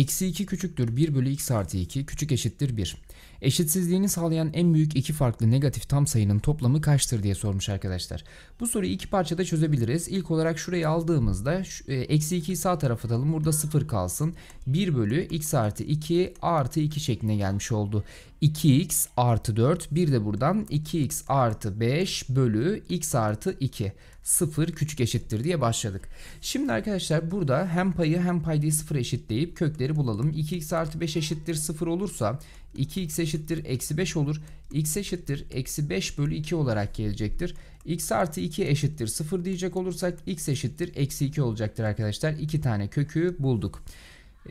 Eksi 2 küçüktür 1 bölü x artı 2 küçük eşittir 1. Eşitsizliğini sağlayan en büyük iki farklı negatif tam sayının toplamı kaçtır diye sormuş arkadaşlar. Bu soruyu iki parçada çözebiliriz. İlk olarak şurayı aldığımızda e, eksi 2'yi sağ tarafa atalım. Burada 0 kalsın. 1 bölü x artı 2 artı 2 şeklinde gelmiş oldu. 2x artı 4 bir de buradan 2x artı 5 bölü x artı 2. 0 küçük eşittir diye başladık. Şimdi arkadaşlar burada hem payı hem paydayı 0 eşitleyip kökleri bulalım. 2x artı 5 eşittir 0 olursa 2x eşittir eksi 5 olur. x eşittir eksi 5 bölü 2 olarak gelecektir. x artı 2 eşittir 0 diyecek olursak x eşittir eksi 2 olacaktır arkadaşlar. 2 tane kökü bulduk.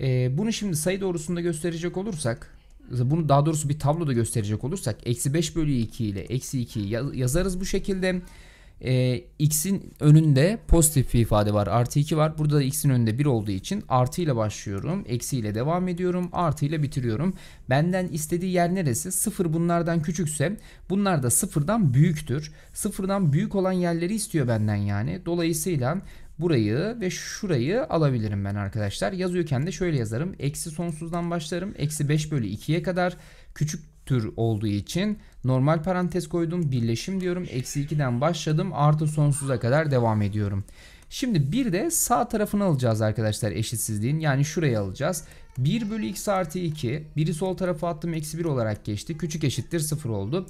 Ee, bunu şimdi sayı doğrusunda gösterecek olursak bunu daha doğrusu bir tabloda gösterecek olursak eksi 5 bölü 2 ile eksi 2'yi yazarız bu şekilde e, x'in önünde pozitif bir ifade var. Artı 2 var. Burada da x'in önünde 1 olduğu için artı ile başlıyorum. Eksi ile devam ediyorum. Artı ile bitiriyorum. Benden istediği yer neresi? 0 bunlardan küçükse bunlar da 0'dan büyüktür. 0'dan büyük olan yerleri istiyor benden yani. Dolayısıyla burayı ve şurayı alabilirim ben arkadaşlar. Yazıyorken de şöyle yazarım. Eksi sonsuzdan başlarım. Eksi 5 bölü 2'ye kadar küçük tür olduğu için normal parantez koydum. Birleşim diyorum. Eksi 2'den başladım. Artı sonsuza kadar devam ediyorum. Şimdi bir de sağ tarafını alacağız arkadaşlar eşitsizliğin. Yani şurayı alacağız. 1 bölü x artı 2. Biri sol tarafa attım. Eksi 1 olarak geçti. Küçük eşittir 0 oldu.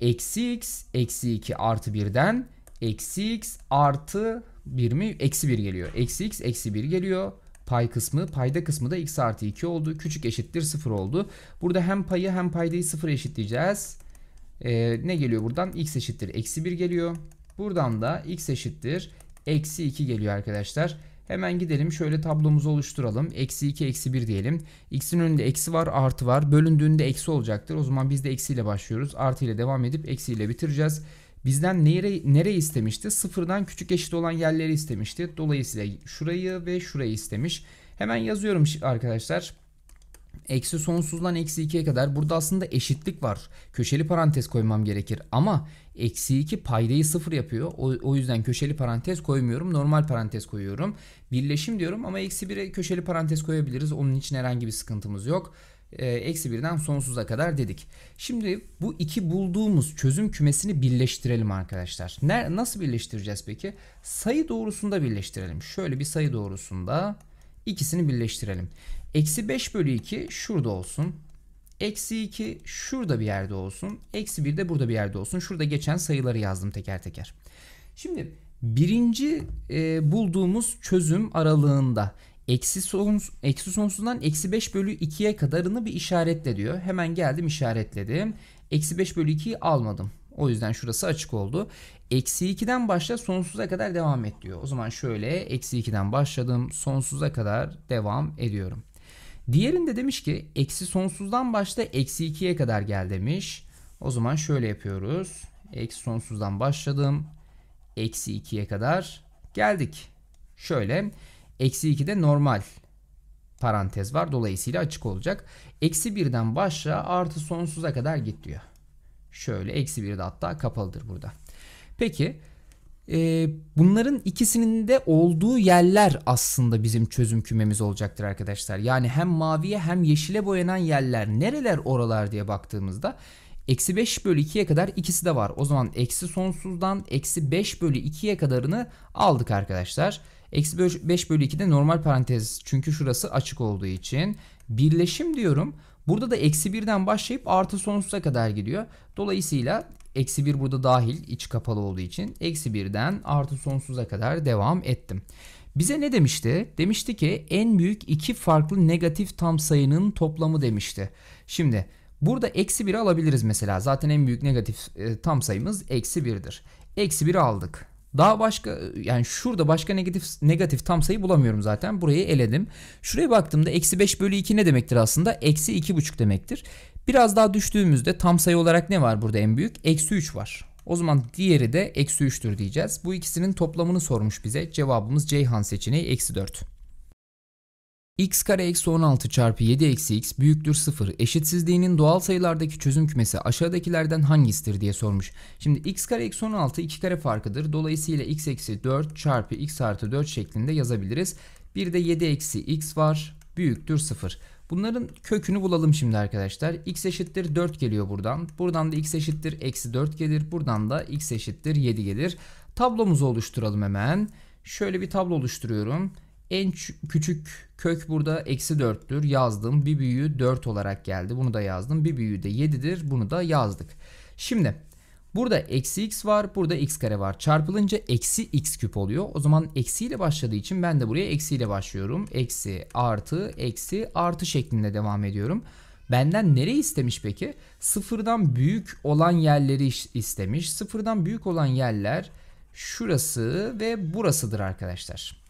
Eksi x eksi 2 artı 1'den eksi x artı 1 mi? Eksi 1 geliyor. Eksi x eksi 1 geliyor pay kısmı. Payda kısmı da x artı 2 oldu. Küçük eşittir 0 oldu. Burada hem payı hem paydayı 0 eşitleyeceğiz. Ee, ne geliyor buradan? x eşittir eksi 1 geliyor. Buradan da x eşittir eksi 2 geliyor arkadaşlar. Hemen gidelim şöyle tablomuzu oluşturalım. Eksi 2 eksi 1 diyelim. X'in önünde eksi var artı var. Bölündüğünde eksi olacaktır. O zaman biz de eksiyle başlıyoruz. Artı ile devam edip eksiyle bitireceğiz. Bizden nereyi, nereyi istemişti? Sıfırdan küçük eşit olan yerleri istemişti. Dolayısıyla şurayı ve şurayı istemiş. Hemen yazıyorum arkadaşlar. Eksi sonsuzdan eksi 2'ye kadar burada aslında eşitlik var. Köşeli parantez koymam gerekir ama eksi 2 paydayı sıfır yapıyor. O, o yüzden köşeli parantez koymuyorum. Normal parantez koyuyorum. Birleşim diyorum ama eksi 1'e köşeli parantez koyabiliriz. Onun için herhangi bir sıkıntımız yok. E, eksi birden sonsuza kadar dedik. Şimdi bu iki bulduğumuz çözüm kümesini birleştirelim arkadaşlar. Ne, nasıl birleştireceğiz peki? Sayı doğrusunda birleştirelim. Şöyle bir sayı doğrusunda ikisini birleştirelim. Eksi 5 bölü 2 şurada olsun. Eksi 2 şurada bir yerde olsun. Eksi 1 de burada bir yerde olsun. Şurada geçen sayıları yazdım teker teker. Şimdi birinci e, bulduğumuz çözüm aralığında eksi, sons, eksi sonsuzdan eksi 5 bölü 2'ye kadarını bir işaretle diyor. Hemen geldim işaretledim. Eksi 5 bölü 2'yi almadım. O yüzden şurası açık oldu. Eksi 2'den başla sonsuza kadar devam et diyor. O zaman şöyle eksi 2'den başladım sonsuza kadar devam ediyorum. Diğerinde demiş ki eksi sonsuzdan başla eksi 2'ye kadar gel demiş. O zaman şöyle yapıyoruz. Eksi sonsuzdan başladım. Eksi 2'ye kadar geldik. Şöyle Eksi 2 de normal parantez var. Dolayısıyla açık olacak. Eksi 1'den başla artı sonsuza kadar git diyor. Şöyle eksi 1 de hatta kapalıdır burada. Peki e, bunların ikisinin de olduğu yerler aslında bizim çözüm kümemiz olacaktır arkadaşlar. Yani hem maviye hem yeşile boyanan yerler nereler oralar diye baktığımızda Eksi 5 bölü 2'ye kadar ikisi de var. O zaman eksi sonsuzdan eksi 5 bölü 2'ye kadarını aldık arkadaşlar. Eksi 5 bölü 2 de normal parantez çünkü şurası açık olduğu için. Birleşim diyorum. Burada da eksi 1'den başlayıp artı sonsuza kadar gidiyor. Dolayısıyla eksi 1 burada dahil iç kapalı olduğu için eksi 1'den artı sonsuza kadar devam ettim. Bize ne demişti? Demişti ki en büyük iki farklı negatif tam sayının toplamı demişti. Şimdi burada eksi 1'i alabiliriz mesela. Zaten en büyük negatif e, tam sayımız eksi 1'dir. Eksi 1'i aldık. Daha başka yani şurada başka negatif negatif tam sayı bulamıyorum zaten. Burayı eledim. Şuraya baktığımda eksi 5 bölü 2 ne demektir aslında? Eksi buçuk demektir. Biraz daha düştüğümüzde tam sayı olarak ne var burada en büyük? Eksi 3 var. O zaman diğeri de eksi 3'tür diyeceğiz. Bu ikisinin toplamını sormuş bize. Cevabımız Ceyhan seçeneği eksi 4 x kare eksi 16 çarpı 7 eksi x büyüktür 0 eşitsizliğinin doğal sayılardaki çözüm kümesi aşağıdakilerden hangisidir diye sormuş. Şimdi x kare eksi 16 iki kare farkıdır. Dolayısıyla x eksi 4 çarpı x artı 4 şeklinde yazabiliriz. Bir de 7 eksi x var büyüktür 0. Bunların kökünü bulalım şimdi arkadaşlar. x eşittir 4 geliyor buradan. Buradan da x eşittir eksi 4 gelir. Buradan da x eşittir 7 gelir. Tablomuzu oluşturalım hemen. Şöyle bir tablo oluşturuyorum. En küçük kök burada eksi 4'tür yazdım. Bir büyüğü 4 olarak geldi. Bunu da yazdım. Bir büyüğü de 7'dir. Bunu da yazdık. Şimdi burada eksi x var. Burada x kare var. Çarpılınca eksi x küp oluyor. O zaman eksiyle başladığı için ben de buraya eksiyle başlıyorum. Eksi artı eksi artı şeklinde devam ediyorum. Benden nereyi istemiş peki? Sıfırdan büyük olan yerleri istemiş. Sıfırdan büyük olan yerler şurası ve burasıdır arkadaşlar.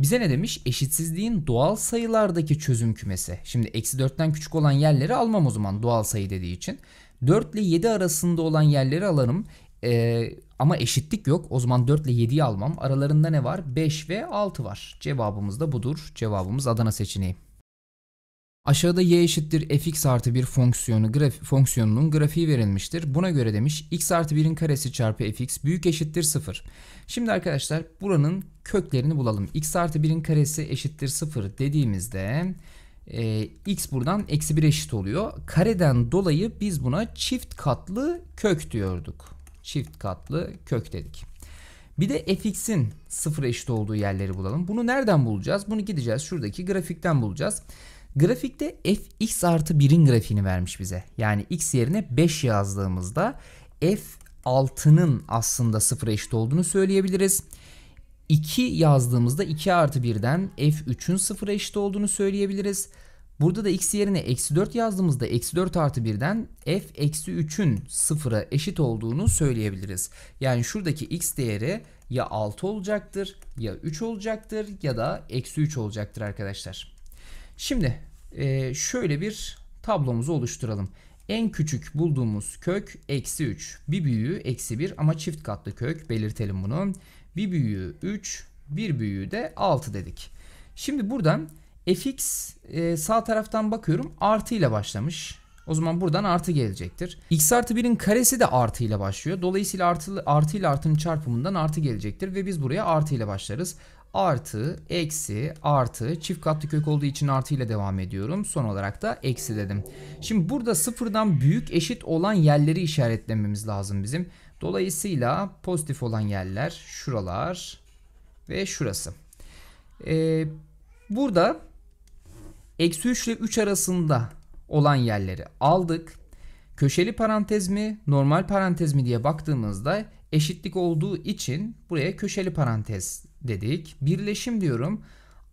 Bize ne demiş? Eşitsizliğin doğal sayılardaki çözüm kümesi. Şimdi eksi 4'ten küçük olan yerleri almam o zaman doğal sayı dediği için. 4 ile 7 arasında olan yerleri alırım. Ee, ama eşitlik yok. O zaman 4 ile 7'yi almam. Aralarında ne var? 5 ve 6 var. Cevabımız da budur. Cevabımız Adana seçeneği. Aşağıda y eşittir fx artı 1 fonksiyonu graf, fonksiyonunun grafiği verilmiştir. Buna göre demiş x artı 1'in karesi çarpı fx büyük eşittir 0. Şimdi arkadaşlar buranın köklerini bulalım. x artı 1'in karesi eşittir 0 dediğimizde e, x buradan eksi 1 eşit oluyor. Kareden dolayı biz buna çift katlı kök diyorduk. Çift katlı kök dedik. Bir de fx'in sıfır eşit olduğu yerleri bulalım. Bunu nereden bulacağız? Bunu gideceğiz şuradaki grafikten bulacağız. Grafikte fx artı 1'in grafiğini vermiş bize. Yani x yerine 5 yazdığımızda f 6'nın aslında 0 eşit olduğunu söyleyebiliriz. 2 yazdığımızda 2 artı 1'den f3'ün 0 eşit olduğunu söyleyebiliriz. Burada da x yerine eksi 4 yazdığımızda eksi 4 artı 1'den f eksi 3'ün 0'a eşit olduğunu söyleyebiliriz. Yani şuradaki x değeri ya 6 olacaktır ya 3 olacaktır ya da eksi 3 olacaktır arkadaşlar. Şimdi e, şöyle bir tablomuzu oluşturalım. En küçük bulduğumuz kök eksi 3. Bir büyüğü eksi 1 ama çift katlı kök belirtelim bunu. Bir büyüğü 3, bir büyüğü de 6 dedik. Şimdi buradan fx e, sağ taraftan bakıyorum artı ile başlamış. O zaman buradan artı gelecektir. x artı 1'in karesi de artı ile başlıyor. Dolayısıyla artı, artı ile artının çarpımından artı gelecektir ve biz buraya artı ile başlarız artı, eksi, artı, çift katlı kök olduğu için artı ile devam ediyorum. Son olarak da eksi dedim. Şimdi burada sıfırdan büyük eşit olan yerleri işaretlememiz lazım bizim. Dolayısıyla pozitif olan yerler şuralar ve şurası. Ee, burada eksi 3 ile 3 arasında olan yerleri aldık. Köşeli parantez mi, normal parantez mi diye baktığımızda eşitlik olduğu için buraya köşeli parantez dedik. Birleşim diyorum.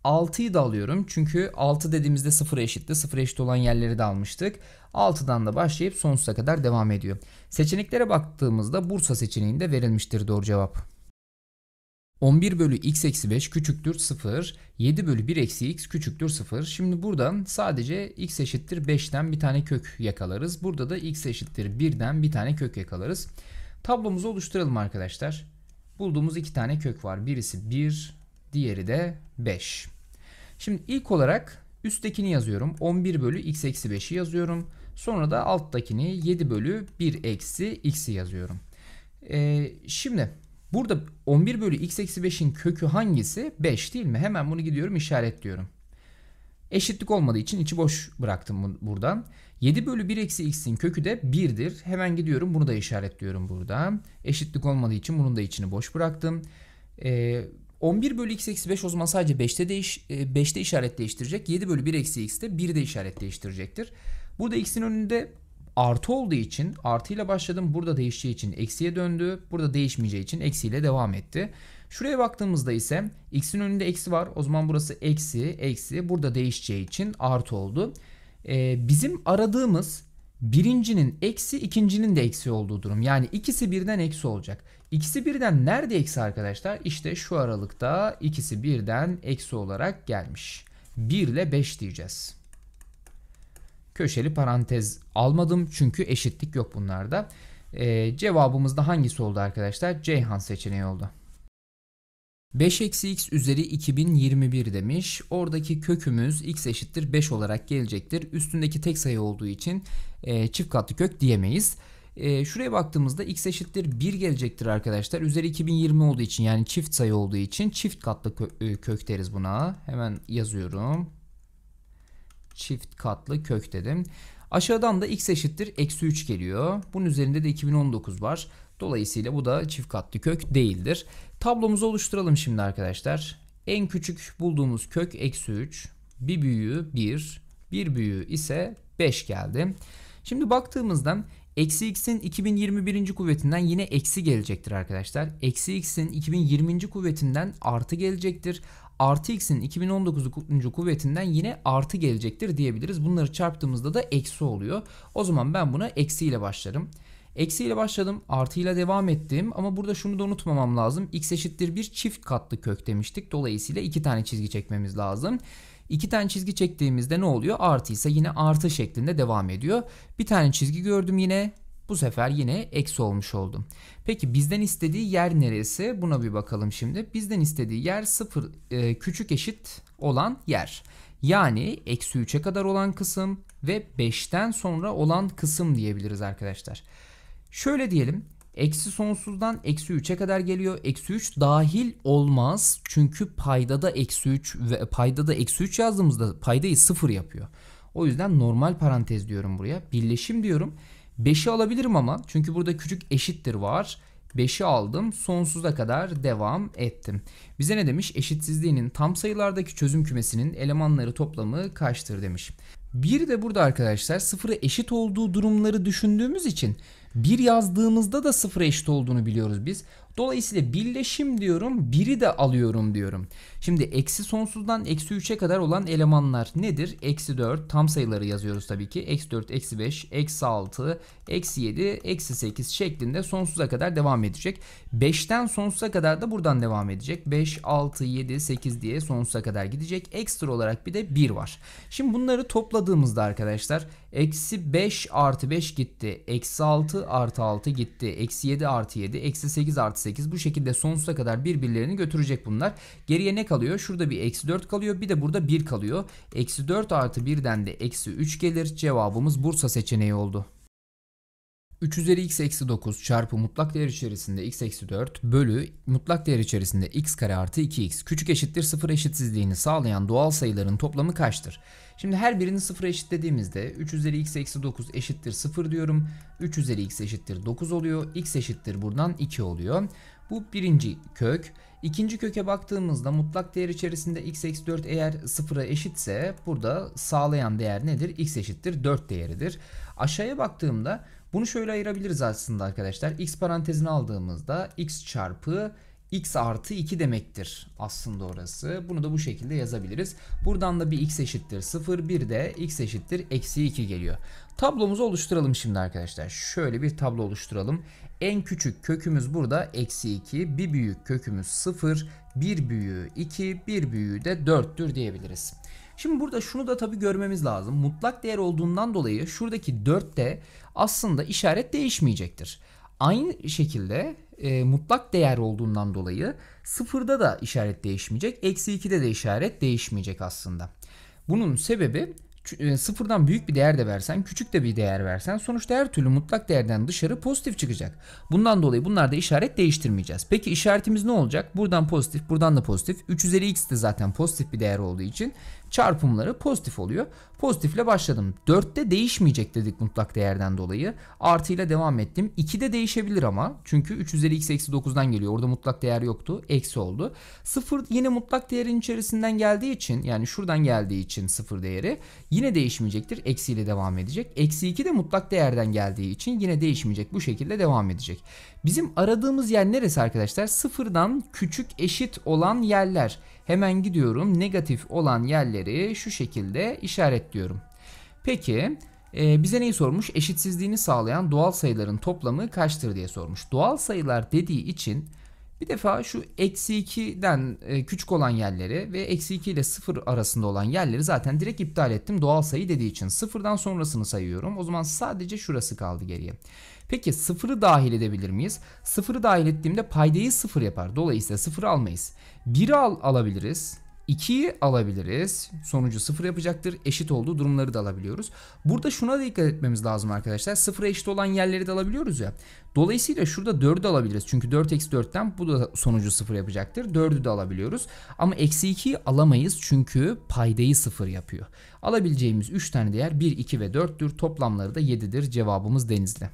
6'yı da alıyorum. Çünkü 6 dediğimizde 0 eşitti. 0 eşit olan yerleri de almıştık. 6'dan da başlayıp sonsuza kadar devam ediyor. Seçeneklere baktığımızda Bursa seçeneğinde verilmiştir doğru cevap. 11 bölü x eksi 5 küçüktür 0. 7 bölü 1 eksi x küçüktür 0. Şimdi buradan sadece x eşittir 5'ten bir tane kök yakalarız. Burada da x eşittir 1'den bir tane kök yakalarız. Tablomuzu oluşturalım arkadaşlar bulduğumuz iki tane kök var. Birisi 1, diğeri de 5. Şimdi ilk olarak üsttekini yazıyorum. 11 bölü x eksi 5'i yazıyorum. Sonra da alttakini 7 bölü 1 eksi x'i yazıyorum. Ee, şimdi burada 11 bölü x eksi 5'in kökü hangisi? 5 değil mi? Hemen bunu gidiyorum işaretliyorum. Eşitlik olmadığı için içi boş bıraktım buradan. 7 bölü 1 eksi x'in kökü de 1'dir. Hemen gidiyorum bunu da işaretliyorum burada. Eşitlik olmadığı için bunun da içini boş bıraktım. Ee, 11 bölü x eksi 5 o zaman sadece 5'te, değiş, 5'te e, işaret değiştirecek. 7 bölü 1 eksi x de 1'de işaret değiştirecektir. Burada x'in önünde artı olduğu için artıyla başladım. Burada değişeceği için eksiye döndü. Burada değişmeyeceği için eksiyle devam etti. Şuraya baktığımızda ise x'in önünde eksi var. O zaman burası eksi eksi burada değişeceği için artı oldu. Ee, bizim aradığımız birincinin eksi ikincinin de eksi olduğu durum. Yani ikisi birden eksi olacak. İkisi birden nerede eksi arkadaşlar? İşte şu aralıkta ikisi birden eksi olarak gelmiş. 1 ile 5 diyeceğiz. Köşeli parantez almadım çünkü eşitlik yok bunlarda. Ee, cevabımız da hangisi oldu arkadaşlar? Ceyhan seçeneği oldu. 5-x üzeri 2021 demiş. Oradaki kökümüz x eşittir 5 olarak gelecektir. Üstündeki tek sayı olduğu için e, çift katlı kök diyemeyiz. E, şuraya baktığımızda x eşittir 1 gelecektir arkadaşlar. Üzeri 2020 olduğu için yani çift sayı olduğu için çift katlı kö e, kök deriz buna. Hemen yazıyorum. Çift katlı kök dedim. Aşağıdan da x eşittir eksi 3 geliyor. Bunun üzerinde de 2019 var. Dolayısıyla bu da çift katlı kök değildir. Tablomuzu oluşturalım şimdi arkadaşlar. En küçük bulduğumuz kök eksi 3. Bir büyüğü 1. Bir büyüğü ise 5 geldi. Şimdi baktığımızda Eksi x'in 2021. kuvvetinden yine eksi gelecektir arkadaşlar. Eksi x'in 2020. kuvvetinden artı gelecektir. Artı x'in 2019. kuvvetinden yine artı gelecektir diyebiliriz. Bunları çarptığımızda da eksi oluyor. O zaman ben buna eksi ile başlarım. Eksiyle başladım, artıyla devam ettim ama burada şunu da unutmamam lazım. X eşittir bir çift katlı kök demiştik. Dolayısıyla iki tane çizgi çekmemiz lazım. İki tane çizgi çektiğimizde ne oluyor? Artı ise yine artı şeklinde devam ediyor. Bir tane çizgi gördüm yine. Bu sefer yine eksi olmuş oldum. Peki bizden istediği yer neresi? Buna bir bakalım şimdi. Bizden istediği yer 0 e, küçük eşit olan yer. Yani eksi 3'e kadar olan kısım ve 5'ten sonra olan kısım diyebiliriz arkadaşlar. Şöyle diyelim. Eksi sonsuzdan eksi 3'e kadar geliyor. Eksi 3 dahil olmaz. Çünkü payda da eksi 3 ve payda da eksi 3 yazdığımızda paydayı 0 yapıyor. O yüzden normal parantez diyorum buraya. Birleşim diyorum. 5'i alabilirim ama çünkü burada küçük eşittir var. 5'i aldım sonsuza kadar devam ettim. Bize ne demiş? Eşitsizliğinin tam sayılardaki çözüm kümesinin elemanları toplamı kaçtır demiş. Bir de burada arkadaşlar sıfıra eşit olduğu durumları düşündüğümüz için 1 yazdığımızda da 0 eşit olduğunu biliyoruz biz. Dolayısıyla birleşim diyorum biri de alıyorum diyorum. Şimdi eksi sonsuzdan eksi 3'e kadar olan elemanlar nedir? Eksi 4 tam sayıları yazıyoruz tabii ki. Eksi 4, eksi 5, eksi 6, eksi 7, eksi 8 şeklinde sonsuza kadar devam edecek. 5'ten sonsuza kadar da buradan devam edecek. 5, 6, 7, 8 diye sonsuza kadar gidecek. Ekstra olarak bir de 1 var. Şimdi bunları topladığımızda arkadaşlar eksi 5 artı 5 gitti. Eksi 6 artı 6 gitti. Eksi 7 artı 7, eksi 8 artı 8 8 bu şekilde sonsuza kadar birbirlerini götürecek bunlar. Geriye ne kalıyor? Şurada bir eksi 4 kalıyor bir de burada 1 kalıyor. Eksi 4 artı 1'den de eksi 3 gelir cevabımız Bursa seçeneği oldu. 3 üzeri x eksi 9 çarpı mutlak değer içerisinde x eksi 4 bölü mutlak değer içerisinde x kare artı 2x küçük eşittir 0 eşitsizliğini sağlayan doğal sayıların toplamı kaçtır? Şimdi her birini sıfıra eşitlediğimizde 3 üzeri x eksi 9 eşittir 0 diyorum. 3 üzeri x eşittir 9 oluyor. x eşittir buradan 2 oluyor. Bu birinci kök. İkinci köke baktığımızda mutlak değer içerisinde x eksi 4 eğer sıfıra eşitse burada sağlayan değer nedir? x eşittir 4 değeridir. Aşağıya baktığımda bunu şöyle ayırabiliriz aslında arkadaşlar. x parantezini aldığımızda x çarpı x artı 2 demektir aslında orası. Bunu da bu şekilde yazabiliriz. Buradan da bir x eşittir 0, bir de x eşittir eksi 2 geliyor. Tablomuzu oluşturalım şimdi arkadaşlar. Şöyle bir tablo oluşturalım. En küçük kökümüz burada eksi 2, bir büyük kökümüz 0, bir büyüğü 2, bir büyüğü de 4'tür diyebiliriz. Şimdi burada şunu da tabii görmemiz lazım. Mutlak değer olduğundan dolayı şuradaki 4 de aslında işaret değişmeyecektir. Aynı şekilde e, mutlak değer olduğundan dolayı sıfırda da işaret değişmeyecek. Eksi 2'de de işaret değişmeyecek aslında. Bunun sebebi e, sıfırdan büyük bir değer de versen küçük de bir değer versen sonuçta her türlü mutlak değerden dışarı pozitif çıkacak. Bundan dolayı bunlarda işaret değiştirmeyeceğiz. Peki işaretimiz ne olacak? Buradan pozitif buradan da pozitif. 3 üzeri x de zaten pozitif bir değer olduğu için çarpımları pozitif oluyor. Pozitifle başladım. 4'te değişmeyecek dedik mutlak değerden dolayı. Artıyla devam ettim. 2'de değişebilir ama. Çünkü 3 üzeri x eksi geliyor. Orada mutlak değer yoktu. Eksi oldu. 0 yine mutlak değerin içerisinden geldiği için yani şuradan geldiği için 0 değeri yine değişmeyecektir. Eksiyle devam edecek. Eksi 2 de mutlak değerden geldiği için yine değişmeyecek. Bu şekilde devam edecek. Bizim aradığımız yer neresi arkadaşlar? Sıfırdan küçük eşit olan yerler. Hemen gidiyorum. Negatif olan yerleri şu şekilde işaret diyorum. Peki e, bize neyi sormuş? Eşitsizliğini sağlayan doğal sayıların toplamı kaçtır diye sormuş. Doğal sayılar dediği için bir defa şu eksi 2'den e, küçük olan yerleri ve eksi 2 ile 0 arasında olan yerleri zaten direkt iptal ettim doğal sayı dediği için. Sıfırdan sonrasını sayıyorum. O zaman sadece şurası kaldı geriye. Peki sıfırı dahil edebilir miyiz? Sıfırı dahil ettiğimde paydayı sıfır yapar. Dolayısıyla sıfır almayız. 1'i al alabiliriz. 2'yi alabiliriz. Sonucu 0 yapacaktır. Eşit olduğu durumları da alabiliyoruz. Burada şuna dikkat etmemiz lazım arkadaşlar. 0'a eşit olan yerleri de alabiliyoruz ya. Dolayısıyla şurada 4'ü alabiliriz. Çünkü 4 eksi 4'ten bu da sonucu 0 yapacaktır. 4'ü de alabiliyoruz. Ama eksi 2'yi alamayız. Çünkü paydayı 0 yapıyor. Alabileceğimiz 3 tane değer 1, 2 ve 4'tür. Toplamları da 7'dir. Cevabımız denizli.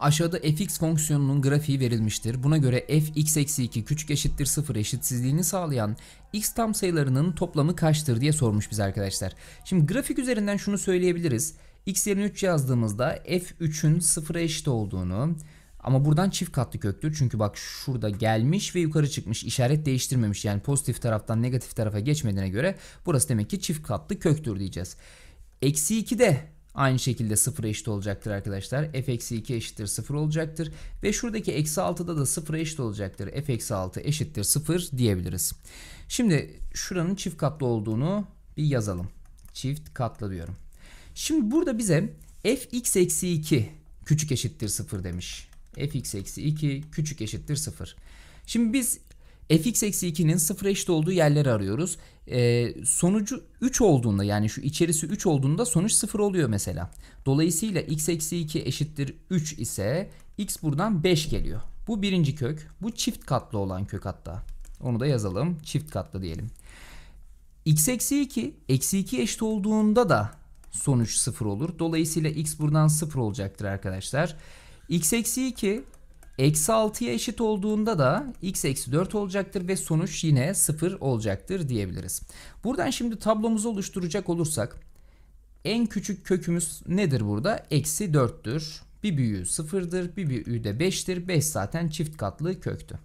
Aşağıda fx fonksiyonunun grafiği verilmiştir. Buna göre fx eksi 2 küçük eşittir 0 eşitsizliğini sağlayan x tam sayılarının toplamı kaçtır diye sormuş bize arkadaşlar. Şimdi grafik üzerinden şunu söyleyebiliriz. x yerine 3 yazdığımızda f3'ün 0'a eşit olduğunu ama buradan çift katlı köktür. Çünkü bak şurada gelmiş ve yukarı çıkmış. işaret değiştirmemiş. Yani pozitif taraftan negatif tarafa geçmediğine göre burası demek ki çift katlı köktür diyeceğiz. Eksi 2 de Aynı şekilde 0'a eşit olacaktır arkadaşlar. f eksi 2 eşittir 0 olacaktır. Ve şuradaki eksi 6'da da 0'a eşit olacaktır. f eksi 6 eşittir 0 diyebiliriz. Şimdi şuranın çift katlı olduğunu bir yazalım. Çift katlı diyorum. Şimdi burada bize f x eksi 2 küçük eşittir 0 demiş. f x eksi 2 küçük eşittir 0. Şimdi biz fx-2'nin 0 eşit olduğu yerleri arıyoruz. E, sonucu 3 olduğunda yani şu içerisi 3 olduğunda sonuç 0 oluyor mesela. Dolayısıyla x-2 eşittir 3 ise x buradan 5 geliyor. Bu birinci kök. Bu çift katlı olan kök hatta. Onu da yazalım. Çift katlı diyelim. x eksi 2 eksi 2 eşit olduğunda da sonuç 0 olur. Dolayısıyla x buradan 0 olacaktır arkadaşlar. x eksi 2 Eksi 6'ya eşit olduğunda da x eksi 4 olacaktır ve sonuç yine 0 olacaktır diyebiliriz. Buradan şimdi tablomuzu oluşturacak olursak en küçük kökümüz nedir burada? Eksi 4'tür. Bir büyüğü 0'dır, bir büyüğü de 5'tir. 5 zaten çift katlı köktü.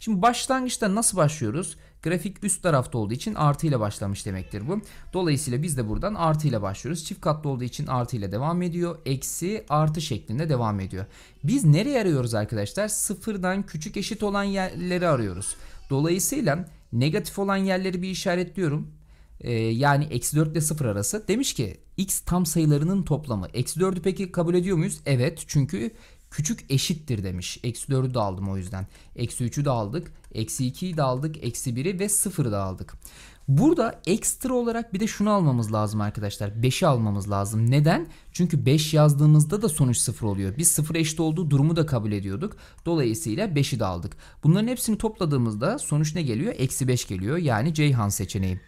Şimdi başlangıçta nasıl başlıyoruz? Grafik üst tarafta olduğu için artı ile başlamış demektir bu. Dolayısıyla biz de buradan artı ile başlıyoruz. Çift katlı olduğu için artı ile devam ediyor. Eksi artı şeklinde devam ediyor. Biz nereye arıyoruz arkadaşlar? Sıfırdan küçük eşit olan yerleri arıyoruz. Dolayısıyla negatif olan yerleri bir işaretliyorum. Ee, yani eksi 4 ile 0 arası. Demiş ki x tam sayılarının toplamı. Eksi 4'ü peki kabul ediyor muyuz? Evet çünkü küçük eşittir demiş. Eksi 4'ü de aldım o yüzden. Eksi 3'ü de aldık. Eksi 2'yi de aldık. Eksi 1'i ve 0'ı da aldık. Burada ekstra olarak bir de şunu almamız lazım arkadaşlar. 5'i almamız lazım. Neden? Çünkü 5 yazdığımızda da sonuç 0 oluyor. Biz 0 eşit olduğu durumu da kabul ediyorduk. Dolayısıyla 5'i de aldık. Bunların hepsini topladığımızda sonuç ne geliyor? Eksi 5 geliyor. Yani Ceyhan seçeneği.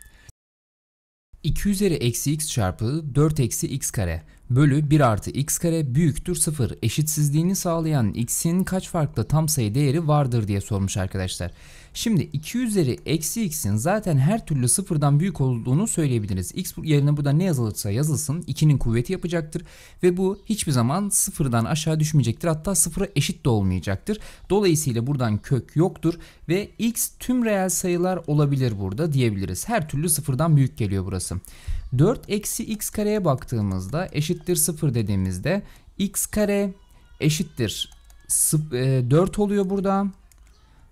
2 üzeri eksi x çarpı 4 eksi x kare bölü 1 artı x kare büyüktür 0 eşitsizliğini sağlayan x'in kaç farklı tam sayı değeri vardır diye sormuş arkadaşlar. Şimdi 2 üzeri eksi x'in zaten her türlü sıfırdan büyük olduğunu söyleyebiliriz. x yerine burada ne yazılırsa yazılsın 2'nin kuvveti yapacaktır ve bu hiçbir zaman sıfırdan aşağı düşmeyecektir hatta sıfıra eşit de olmayacaktır. Dolayısıyla buradan kök yoktur ve x tüm reel sayılar olabilir burada diyebiliriz. Her türlü sıfırdan büyük geliyor burası. 4 eksi x kareye baktığımızda eşittir 0 dediğimizde x kare eşittir 4 e, oluyor burada.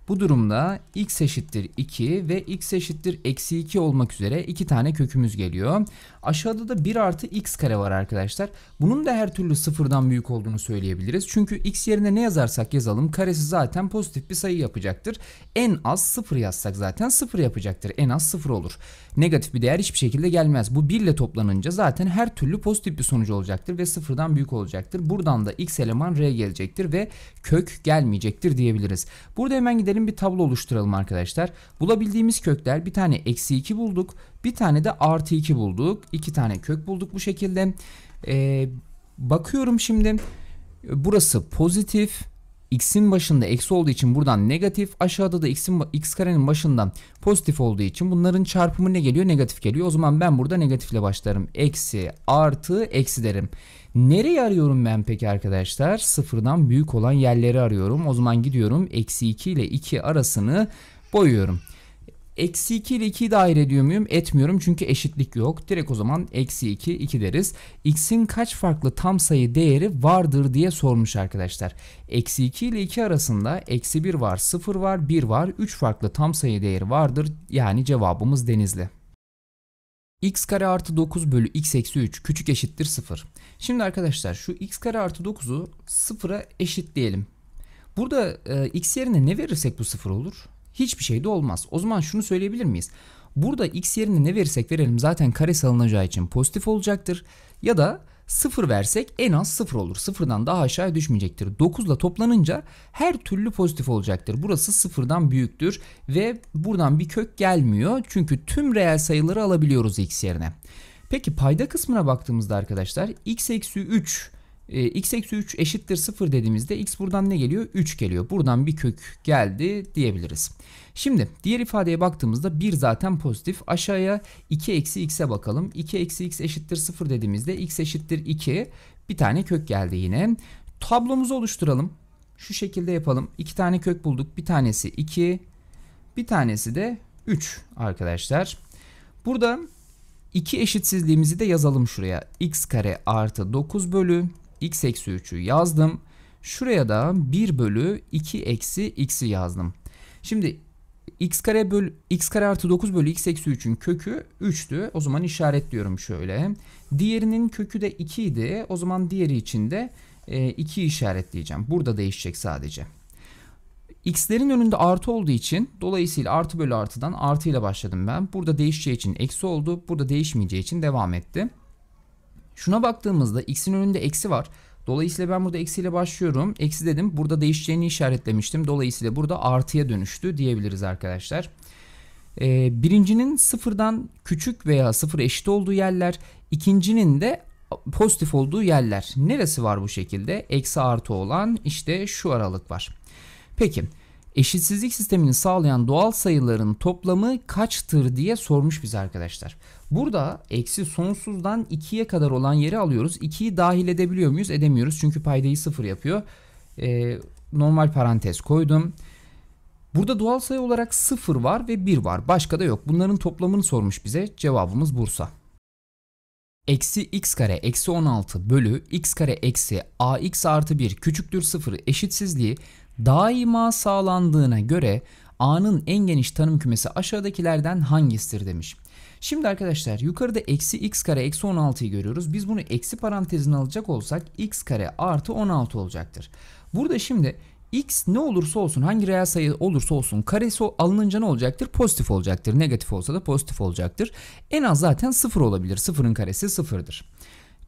Bu durumda x eşittir 2 ve x eşittir eksi 2 olmak üzere iki tane kökümüz geliyor. Aşağıda da 1 artı x kare var arkadaşlar. Bunun da her türlü sıfırdan büyük olduğunu söyleyebiliriz. Çünkü x yerine ne yazarsak yazalım karesi zaten pozitif bir sayı yapacaktır. En az sıfır yazsak zaten sıfır yapacaktır. En az sıfır olur. Negatif bir değer hiçbir şekilde gelmez. Bu 1 ile toplanınca zaten her türlü pozitif bir sonuç olacaktır ve sıfırdan büyük olacaktır. Buradan da x eleman r gelecektir ve kök gelmeyecektir diyebiliriz. Burada hemen gidelim bir tablo oluşturalım arkadaşlar. Bulabildiğimiz kökler bir tane eksi 2 bulduk. Bir tane de artı 2 bulduk. 2 tane kök bulduk bu şekilde. Ee, bakıyorum şimdi. Burası pozitif. X'in başında eksi olduğu için buradan negatif. Aşağıda da x'in x karenin başından pozitif olduğu için bunların çarpımı ne geliyor? Negatif geliyor. O zaman ben burada negatifle başlarım. Eksi artı eksi derim. Nereyi arıyorum ben peki arkadaşlar? Sıfırdan büyük olan yerleri arıyorum. O zaman gidiyorum. Eksi 2 ile 2 arasını boyuyorum. Eksi 2 ile 2'yi daire ediyor muyum? Etmiyorum çünkü eşitlik yok. Direkt o zaman eksi 2, 2 deriz. X'in kaç farklı tam sayı değeri vardır diye sormuş arkadaşlar. Eksi 2 ile 2 arasında eksi 1 var, 0 var, 1 var. 3 farklı tam sayı değeri vardır. Yani cevabımız denizli x kare artı 9 bölü x eksi 3 küçük eşittir 0. Şimdi arkadaşlar şu x kare artı 9'u 0'a eşitleyelim. Burada e, x yerine ne verirsek bu 0 olur? hiçbir şey de olmaz. O zaman şunu söyleyebilir miyiz? Burada x yerine ne verirsek verelim zaten karesi alınacağı için pozitif olacaktır. Ya da 0 versek en az 0 olur. 0'dan daha aşağıya düşmeyecektir. 9 ile toplanınca her türlü pozitif olacaktır. Burası 0'dan büyüktür ve buradan bir kök gelmiyor. Çünkü tüm reel sayıları alabiliyoruz x yerine. Peki payda kısmına baktığımızda arkadaşlar x eksi 3 ee, x eksi 3 eşittir 0 dediğimizde x buradan ne geliyor? 3 geliyor. Buradan bir kök geldi diyebiliriz. Şimdi diğer ifadeye baktığımızda 1 zaten pozitif. Aşağıya 2 eksi x'e bakalım. 2 eksi x eşittir 0 dediğimizde x eşittir 2. Bir tane kök geldi yine. Tablomuzu oluşturalım. Şu şekilde yapalım. 2 tane kök bulduk. Bir tanesi 2. Bir tanesi de 3 arkadaşlar. Burada 2 eşitsizliğimizi de yazalım şuraya. x kare artı 9 bölü x eksi 3'ü yazdım. Şuraya da 1 bölü 2 eksi x'i yazdım. Şimdi x kare bölü x kare artı 9 bölü x eksi 3'ün kökü 3'tü. O zaman işaretliyorum şöyle. Diğerinin kökü de 2 idi. O zaman diğeri için de 2 e, işaretleyeceğim. Burada değişecek sadece. X'lerin önünde artı olduğu için dolayısıyla artı bölü artıdan artı ile başladım ben. Burada değişeceği için eksi oldu. Burada değişmeyeceği için devam etti. Şuna baktığımızda x'in önünde eksi var. Dolayısıyla ben burada eksiyle başlıyorum. Eksi dedim. Burada değişeceğini işaretlemiştim. Dolayısıyla burada artıya dönüştü diyebiliriz arkadaşlar. Ee, birincinin sıfırdan küçük veya sıfır eşit olduğu yerler. ikincinin de pozitif olduğu yerler. Neresi var bu şekilde? Eksi artı olan işte şu aralık var. Peki eşitsizlik sistemini sağlayan doğal sayıların toplamı kaçtır diye sormuş bize arkadaşlar. Burada eksi sonsuzdan 2'ye kadar olan yeri alıyoruz. 2'yi dahil edebiliyor muyuz? Edemiyoruz. Çünkü paydayı 0 yapıyor. Ee, normal parantez koydum. Burada doğal sayı olarak 0 var ve 1 var. Başka da yok. Bunların toplamını sormuş bize. Cevabımız Bursa. Eksi x kare eksi 16 bölü x kare eksi ax artı 1 küçüktür 0 eşitsizliği daima sağlandığına göre a'nın en geniş tanım kümesi aşağıdakilerden hangisidir demiş. Şimdi arkadaşlar yukarıda eksi x kare eksi 16'yı görüyoruz. Biz bunu eksi parantezine alacak olsak x kare artı 16 olacaktır. Burada şimdi x ne olursa olsun hangi reel sayı olursa olsun karesi alınınca ne olacaktır? Pozitif olacaktır. Negatif olsa da pozitif olacaktır. En az zaten 0 olabilir. 0'ın karesi 0'dır.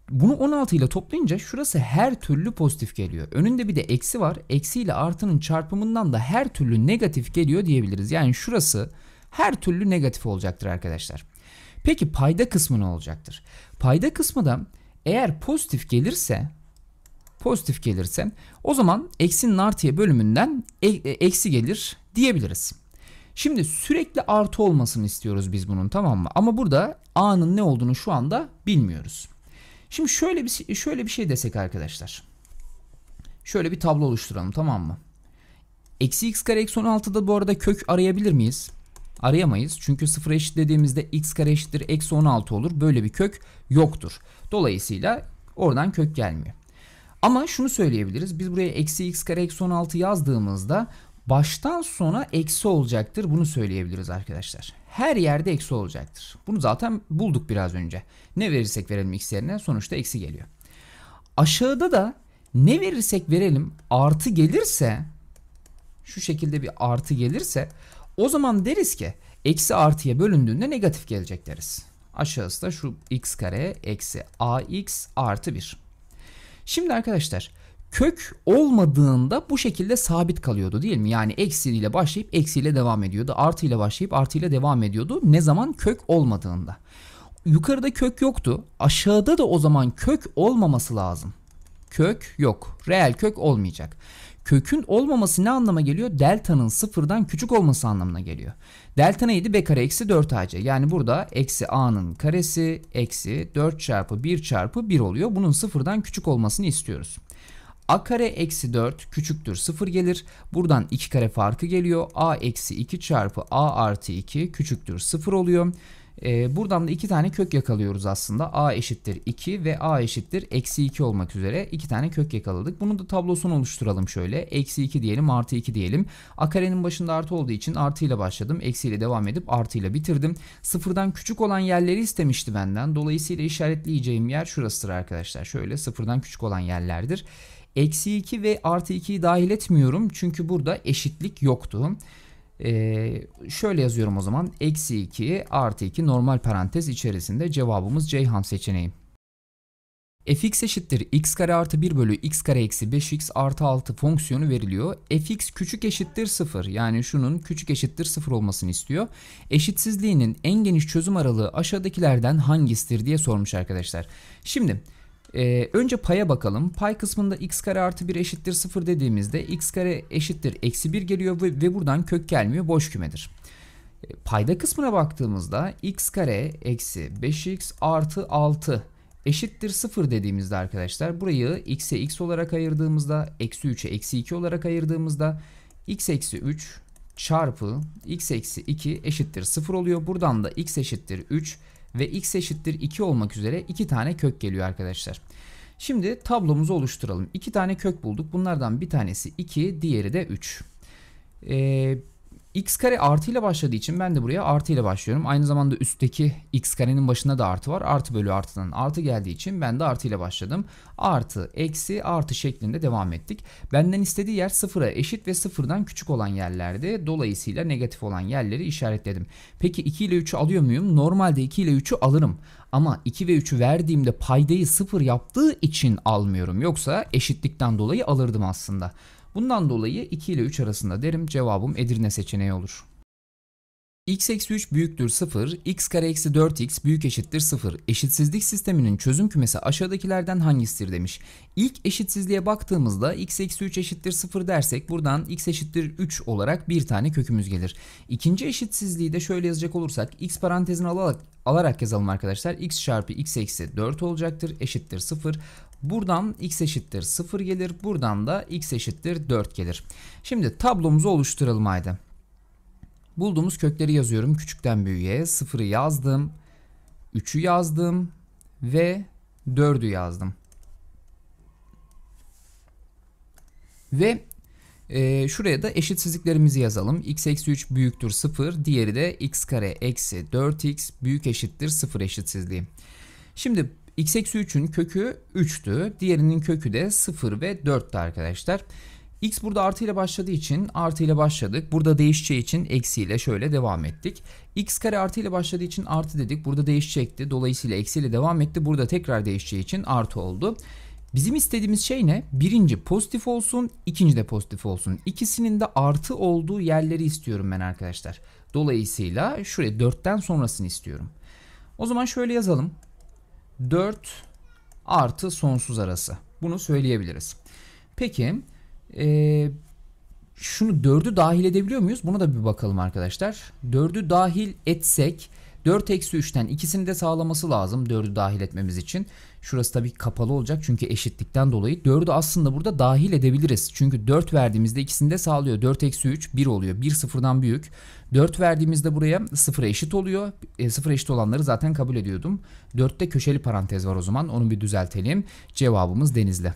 Bunu 16 ile toplayınca şurası her türlü pozitif geliyor. Önünde bir de eksi var. Eksi ile artının çarpımından da her türlü negatif geliyor diyebiliriz. Yani şurası her türlü negatif olacaktır arkadaşlar. Peki payda kısmı ne olacaktır? Payda kısmı da eğer pozitif gelirse pozitif gelirse o zaman eksinin artıya bölümünden e, e, eksi gelir diyebiliriz. Şimdi sürekli artı olmasını istiyoruz biz bunun tamam mı? Ama burada a'nın ne olduğunu şu anda bilmiyoruz. Şimdi şöyle bir şey, şöyle bir şey desek arkadaşlar. Şöyle bir tablo oluşturalım tamam mı? Eksi x kare eksi 16'da bu arada kök arayabilir miyiz? arayamayız. Çünkü 0 eşitlediğimizde x kare eşittir eksi 16 olur. Böyle bir kök yoktur. Dolayısıyla oradan kök gelmiyor. Ama şunu söyleyebiliriz. Biz buraya eksi x kare eksi 16 yazdığımızda baştan sona eksi olacaktır. Bunu söyleyebiliriz arkadaşlar. Her yerde eksi olacaktır. Bunu zaten bulduk biraz önce. Ne verirsek verelim x yerine sonuçta eksi geliyor. Aşağıda da ne verirsek verelim artı gelirse şu şekilde bir artı gelirse o zaman deriz ki eksi artıya bölündüğünde negatif gelecek deriz. Aşağısı da şu x kare eksi ax artı 1. Şimdi arkadaşlar kök olmadığında bu şekilde sabit kalıyordu değil mi? Yani eksiyle başlayıp eksiyle devam ediyordu. Artıyla başlayıp artıyla devam ediyordu. Ne zaman kök olmadığında. Yukarıda kök yoktu. Aşağıda da o zaman kök olmaması lazım. Kök yok. Reel kök olmayacak kökün olmaması ne anlama geliyor? Delta'nın sıfırdan küçük olması anlamına geliyor. Delta neydi? B kare eksi 4ac. Yani burada eksi a'nın karesi eksi 4 çarpı 1 çarpı 1 oluyor. Bunun sıfırdan küçük olmasını istiyoruz. A kare eksi 4 küçüktür 0 gelir. Buradan 2 kare farkı geliyor. A eksi 2 çarpı A artı 2 küçüktür 0 oluyor. E, buradan da iki tane kök yakalıyoruz aslında. A eşittir 2 ve A eşittir eksi 2 olmak üzere iki tane kök yakaladık. Bunun da tablosunu oluşturalım şöyle. Eksi 2 diyelim artı 2 diyelim. A karenin başında artı olduğu için artıyla başladım. Eksiyle devam edip artıyla bitirdim. Sıfırdan küçük olan yerleri istemişti benden. Dolayısıyla işaretleyeceğim yer şurasıdır arkadaşlar. Şöyle sıfırdan küçük olan yerlerdir. Eksi 2 ve artı 2'yi dahil etmiyorum. Çünkü burada eşitlik yoktu. Ee, şöyle yazıyorum o zaman. Eksi 2 artı 2 normal parantez içerisinde cevabımız Ceyhan seçeneği. fx eşittir x kare artı 1 bölü x kare eksi 5x artı 6 fonksiyonu veriliyor. fx küçük eşittir 0 yani şunun küçük eşittir 0 olmasını istiyor. Eşitsizliğinin en geniş çözüm aralığı aşağıdakilerden hangisidir diye sormuş arkadaşlar. Şimdi... Ee, önce paya bakalım. Pay kısmında x kare artı 1 eşittir 0 dediğimizde x kare eşittir eksi 1 geliyor ve, ve buradan kök gelmiyor boş kümedir. E, payda kısmına baktığımızda x kare eksi 5x artı 6 eşittir 0 dediğimizde arkadaşlar burayı x'e x olarak ayırdığımızda eksi 3'e eksi 2 olarak ayırdığımızda x eksi 3 çarpı x eksi 2 eşittir 0 oluyor. Buradan da x eşittir 3 ve x eşittir 2 olmak üzere 2 tane kök geliyor arkadaşlar. Şimdi tablomuzu oluşturalım. 2 tane kök bulduk. Bunlardan bir tanesi 2, diğeri de 3. Ee, x kare artı ile başladığı için ben de buraya artı ile başlıyorum. Aynı zamanda üstteki x karenin başında da artı var. Artı bölü artı'nın artı geldiği için ben de artı ile başladım. Artı, eksi, artı şeklinde devam ettik. Benden istediği yer sıfıra eşit ve sıfırdan küçük olan yerlerde. Dolayısıyla negatif olan yerleri işaretledim. Peki 2 ile 3'ü alıyor muyum? Normalde 2 ile 3'ü alırım. Ama 2 ve 3'ü verdiğimde paydayı sıfır yaptığı için almıyorum. Yoksa eşitlikten dolayı alırdım aslında. Bundan dolayı 2 ile 3 arasında derim cevabım Edirne seçeneği olur x eksi 3 büyüktür 0, x kare eksi 4x büyük eşittir 0. Eşitsizlik sisteminin çözüm kümesi aşağıdakilerden hangisidir demiş. İlk eşitsizliğe baktığımızda x eksi 3 eşittir 0 dersek buradan x eşittir 3 olarak bir tane kökümüz gelir. İkinci eşitsizliği de şöyle yazacak olursak x parantezini alarak, alarak yazalım arkadaşlar. x çarpı x eksi 4 olacaktır eşittir 0. Buradan x eşittir 0 gelir. Buradan da x eşittir 4 gelir. Şimdi tablomuzu oluşturalım Bulduğumuz kökleri yazıyorum. Küçükten büyüğe 0'ı yazdım. 3'ü yazdım. Ve 4'ü yazdım. Ve e, şuraya da eşitsizliklerimizi yazalım. x eksi 3 büyüktür 0. Diğeri de x kare eksi 4x büyük eşittir 0 eşitsizliği. Şimdi x eksi 3'ün kökü 3'tü. Diğerinin kökü de 0 ve 4'tü arkadaşlar. X burada artı ile başladığı için artı ile başladık. Burada değişeceği için eksi ile şöyle devam ettik. X kare artı ile başladığı için artı dedik. Burada değişecekti. Dolayısıyla eksi ile devam etti. Burada tekrar değişeceği için artı oldu. Bizim istediğimiz şey ne? Birinci pozitif olsun, ikinci de pozitif olsun. İkisinin de artı olduğu yerleri istiyorum ben arkadaşlar. Dolayısıyla şuraya 4'ten sonrasını istiyorum. O zaman şöyle yazalım. 4 artı sonsuz arası. Bunu söyleyebiliriz. Peki e, şunu 4'ü dahil edebiliyor muyuz? Buna da bir bakalım arkadaşlar. 4'ü dahil etsek 4 eksi 3'ten ikisini de sağlaması lazım 4'ü dahil etmemiz için. Şurası tabii kapalı olacak çünkü eşitlikten dolayı. 4'ü aslında burada dahil edebiliriz. Çünkü 4 verdiğimizde ikisini de sağlıyor. 4 eksi 3 1 oluyor. 1 sıfırdan büyük. 4 verdiğimizde buraya 0'a eşit oluyor. E, 0'a eşit olanları zaten kabul ediyordum. 4'te köşeli parantez var o zaman. Onu bir düzeltelim. Cevabımız denizli.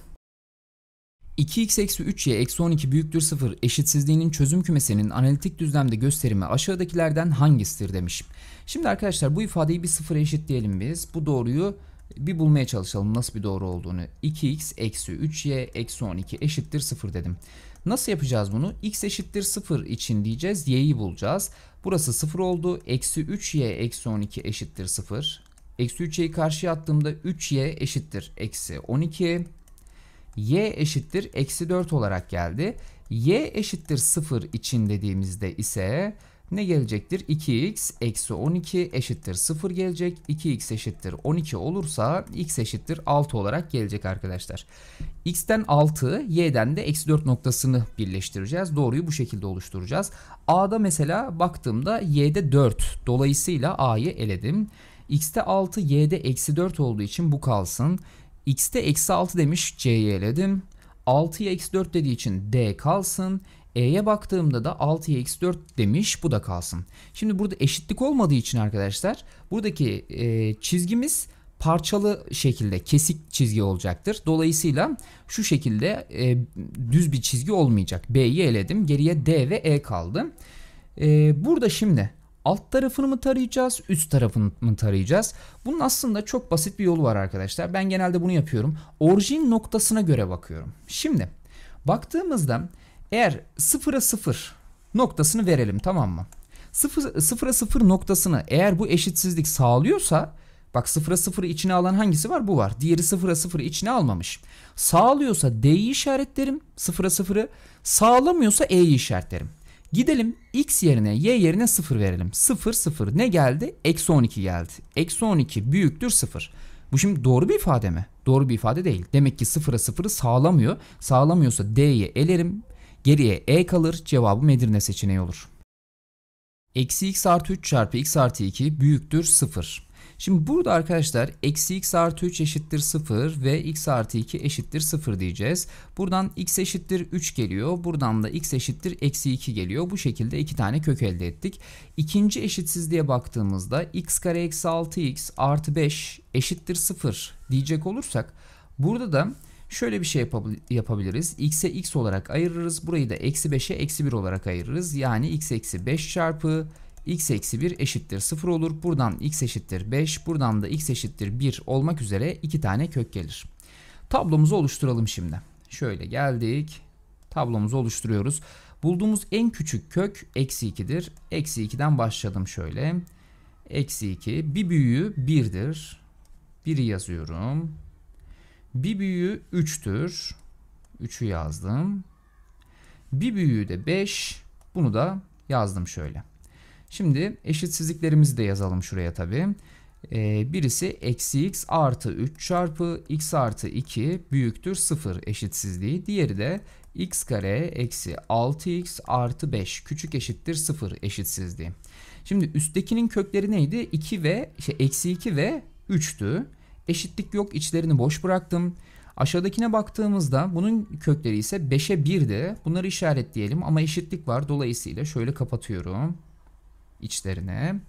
2x eksi 3y eksi 12 büyüktür 0 eşitsizliğinin çözüm kümesinin analitik düzlemde gösterimi aşağıdakilerden hangisidir demiş. Şimdi arkadaşlar bu ifadeyi bir sıfıra eşitleyelim biz. Bu doğruyu bir bulmaya çalışalım nasıl bir doğru olduğunu. 2x eksi 3y eksi 12 eşittir 0 dedim. Nasıl yapacağız bunu? x eşittir 0 için diyeceğiz. y'yi bulacağız. Burası 0 oldu. Eksi 3y eksi 12 eşittir 0. Eksi 3y'yi karşıya attığımda 3y eşittir eksi 12. y eşittir eksi 4 olarak geldi. y eşittir 0 için dediğimizde ise ne gelecektir? 2x eksi 12 eşittir 0 gelecek. 2x eşittir 12 olursa x eşittir 6 olarak gelecek arkadaşlar. x'ten 6, y'den de eksi 4 noktasını birleştireceğiz. Doğruyu bu şekilde oluşturacağız. a'da mesela baktığımda y'de 4. Dolayısıyla a'yı eledim. x'te 6, y'de eksi 4 olduğu için bu kalsın. x'te eksi 6 demiş, c'yi eledim. 6'ya eksi 4 dediği için d kalsın. E'ye baktığımda da 6'ya x4 demiş bu da kalsın. Şimdi burada eşitlik olmadığı için arkadaşlar buradaki e, çizgimiz parçalı şekilde kesik çizgi olacaktır. Dolayısıyla şu şekilde e, düz bir çizgi olmayacak. B'yi eledim geriye D ve E kaldı. E, burada şimdi alt tarafını mı tarayacağız, üst tarafını mı tarayacağız? Bunun aslında çok basit bir yolu var arkadaşlar. Ben genelde bunu yapıyorum. Orijin noktasına göre bakıyorum. Şimdi baktığımızda eğer sıfıra sıfır noktasını verelim tamam mı? Sıfır, sıfıra sıfır noktasını eğer bu eşitsizlik sağlıyorsa bak sıfıra sıfırı içine alan hangisi var? Bu var. Diğeri sıfıra sıfırı içine almamış. Sağlıyorsa D'yi işaretlerim sıfıra sıfırı sağlamıyorsa E'yi işaretlerim. Gidelim x yerine y yerine 0 verelim. 0 0 ne geldi? Eksi 12 geldi. Eksi 12 büyüktür 0. Bu şimdi doğru bir ifade mi? Doğru bir ifade değil. Demek ki 0'a 0'ı sağlamıyor. Sağlamıyorsa d'yi elerim. Geriye E kalır cevabı Edirne seçeneği olur. Eksi x artı 3 çarpı x artı 2 büyüktür 0. Şimdi burada arkadaşlar eksi x artı 3 eşittir 0 ve x artı 2 eşittir 0 diyeceğiz. Buradan x eşittir 3 geliyor. Buradan da x eşittir eksi 2 geliyor. Bu şekilde iki tane kök elde ettik. İkinci eşitsizliğe baktığımızda x kare eksi 6x artı 5 eşittir 0 diyecek olursak burada da Şöyle bir şey yapabiliriz. X'e x olarak ayırırız. Burayı da eksi 5'e eksi 1 olarak ayırırız. Yani x eksi 5 çarpı x eksi 1 eşittir 0 olur. Buradan x eşittir 5, buradan da x eşittir 1 olmak üzere 2 tane kök gelir. Tablomuzu oluşturalım şimdi. Şöyle geldik. Tablomuzu oluşturuyoruz. Bulduğumuz en küçük kök eksi 2'dir. Eksi 2'den başladım şöyle. Eksi 2. Bir büyüğü 1'dir. 1'i yazıyorum. Bir büyüğü 3'tür. 3'ü yazdım. Bir büyüğü de 5. Bunu da yazdım şöyle. Şimdi eşitsizliklerimizi de yazalım şuraya tabi. Ee, birisi eksi x artı 3 çarpı x artı 2 büyüktür 0 eşitsizliği. Diğeri de x kare eksi 6x artı 5 küçük eşittir 0 eşitsizliği. Şimdi üsttekinin kökleri neydi? 2 ve şey, eksi 2 ve 3'tü. Eşitlik yok içlerini boş bıraktım. Aşağıdakine baktığımızda bunun kökleri ise 5'e 1'di. Bunları işaretleyelim ama eşitlik var. Dolayısıyla şöyle kapatıyorum içlerine.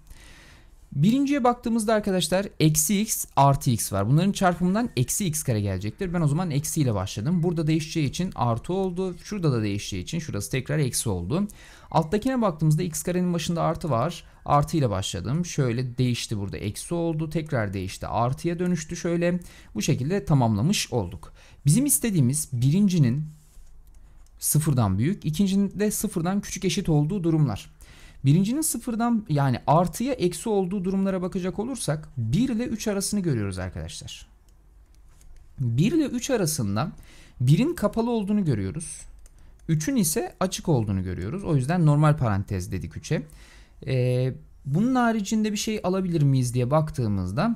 Birinciye baktığımızda arkadaşlar eksi x artı x var. Bunların çarpımından eksi x kare gelecektir. Ben o zaman eksi ile başladım. Burada değişeceği için artı oldu. Şurada da değişeceği için şurası tekrar eksi oldu. Alttakine baktığımızda x karenin başında artı var. Artı ile başladım. Şöyle değişti burada eksi oldu. Tekrar değişti artıya dönüştü şöyle. Bu şekilde tamamlamış olduk. Bizim istediğimiz birincinin sıfırdan büyük, ikincinin de sıfırdan küçük eşit olduğu durumlar. Birincinin sıfırdan yani artıya eksi olduğu durumlara bakacak olursak 1 ile 3 arasını görüyoruz arkadaşlar. 1 ile 3 arasında 1'in kapalı olduğunu görüyoruz. 3'ün ise açık olduğunu görüyoruz. O yüzden normal parantez dedik 3'e. Ee, bunun haricinde bir şey alabilir miyiz diye baktığımızda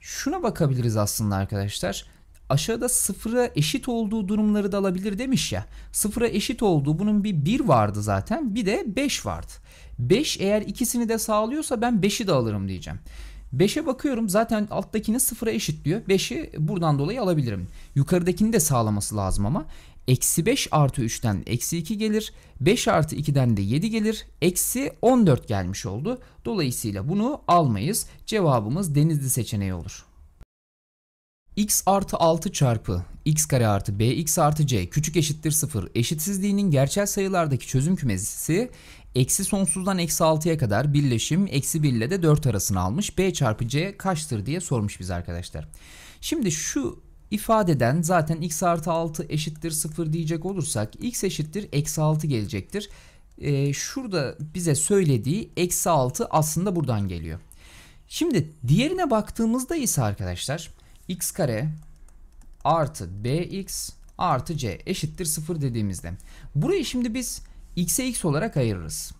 şuna bakabiliriz aslında arkadaşlar aşağıda sıfıra eşit olduğu durumları da alabilir demiş ya. Sıfıra eşit olduğu bunun bir 1 vardı zaten bir de 5 vardı. 5 eğer ikisini de sağlıyorsa ben 5'i de alırım diyeceğim. 5'e bakıyorum zaten alttakini sıfıra eşit diyor, 5'i buradan dolayı alabilirim. Yukarıdakini de sağlaması lazım ama. Eksi 5 artı 3'ten eksi 2 gelir. 5 artı 2'den de 7 gelir. Eksi 14 gelmiş oldu. Dolayısıyla bunu almayız. Cevabımız denizli seçeneği olur x artı 6 çarpı x kare artı bx artı c küçük eşittir 0 eşitsizliğinin gerçel sayılardaki çözüm kümesi eksi sonsuzdan eksi 6'ya kadar birleşim eksi 1 ile de 4 arasını almış. b çarpı c kaçtır diye sormuş biz arkadaşlar. Şimdi şu ifadeden zaten x artı 6 eşittir 0 diyecek olursak x eşittir eksi 6 gelecektir. Ee, şurada bize söylediği eksi 6 aslında buradan geliyor. Şimdi diğerine baktığımızda ise arkadaşlar x kare artı bx artı c eşittir 0 dediğimizde. Burayı şimdi biz x'e x olarak ayırırız.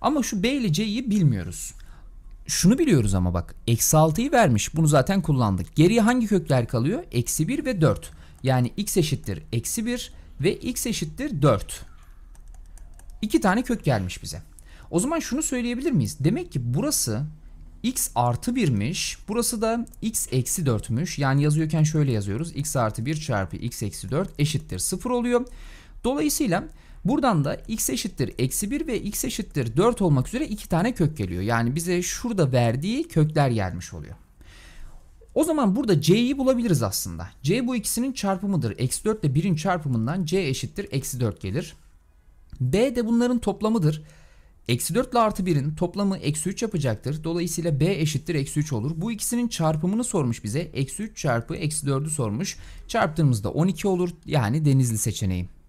Ama şu b ile c'yi bilmiyoruz. Şunu biliyoruz ama bak. Eksi 6'yı vermiş. Bunu zaten kullandık. Geriye hangi kökler kalıyor? Eksi 1 ve 4. Yani x eşittir eksi 1 ve x eşittir 4. İki tane kök gelmiş bize. O zaman şunu söyleyebilir miyiz? Demek ki burası x artı 1'miş. Burası da x eksi 4'müş. Yani yazıyorken şöyle yazıyoruz. x artı 1 çarpı x eksi 4 eşittir 0 oluyor. Dolayısıyla buradan da x eşittir eksi 1 ve x eşittir 4 olmak üzere iki tane kök geliyor. Yani bize şurada verdiği kökler gelmiş oluyor. O zaman burada c'yi bulabiliriz aslında. c bu ikisinin çarpımıdır. Eksi 4 ile 1'in çarpımından c eşittir eksi 4 gelir. b de bunların toplamıdır. Eksi 4 ile artı 1'in toplamı eksi 3 yapacaktır. Dolayısıyla b eşittir eksi 3 olur. Bu ikisinin çarpımını sormuş bize. Eksi 3 çarpı eksi 4'ü sormuş. Çarptığımızda 12 olur. Yani denizli seçeneği.